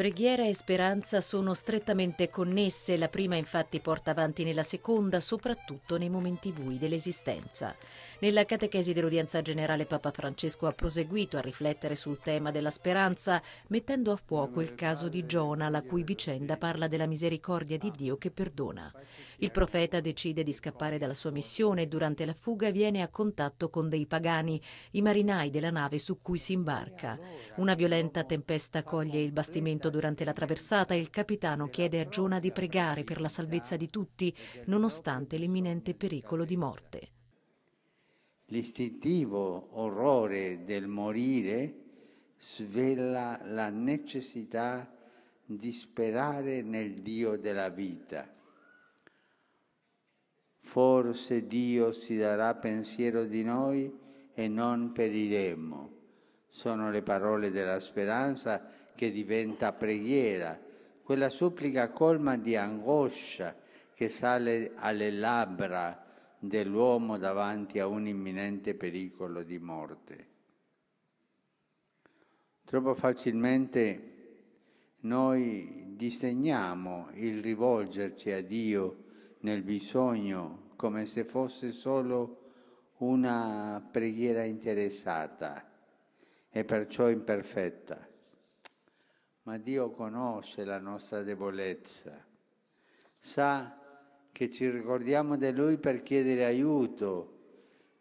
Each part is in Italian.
Preghiera e speranza sono strettamente connesse, la prima infatti porta avanti nella seconda, soprattutto nei momenti bui dell'esistenza. Nella catechesi dell'udienza generale Papa Francesco ha proseguito a riflettere sul tema della speranza, mettendo a fuoco il caso di Giona, la cui vicenda parla della misericordia di Dio che perdona. Il profeta decide di scappare dalla sua missione e durante la fuga viene a contatto con dei pagani, i marinai della nave su cui si imbarca. Una violenta tempesta coglie il bastimento durante la traversata, il capitano chiede a Giona di pregare per la salvezza di tutti, nonostante l'imminente pericolo di morte. L'istintivo orrore del morire svela la necessità di sperare nel Dio della vita. Forse Dio si darà pensiero di noi e non periremo. Sono le parole della speranza che diventa preghiera, quella supplica colma di angoscia che sale alle labbra dell'uomo davanti a un imminente pericolo di morte. Troppo facilmente noi disegniamo il rivolgerci a Dio nel bisogno come se fosse solo una preghiera interessata e perciò imperfetta. Ma Dio conosce la nostra debolezza, sa che ci ricordiamo di Lui per chiedere aiuto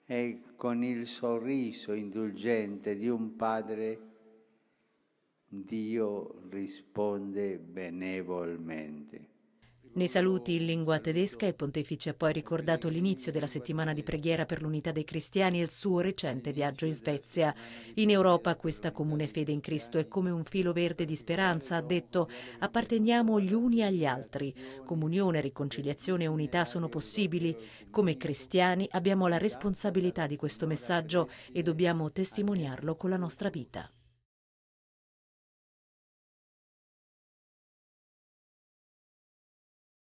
e con il sorriso indulgente di un Padre Dio risponde benevolmente. Nei saluti in lingua tedesca il pontefice ha poi ricordato l'inizio della settimana di preghiera per l'unità dei cristiani e il suo recente viaggio in Svezia. In Europa questa comune fede in Cristo è come un filo verde di speranza, ha detto, apparteniamo gli uni agli altri. Comunione, riconciliazione e unità sono possibili. Come cristiani abbiamo la responsabilità di questo messaggio e dobbiamo testimoniarlo con la nostra vita.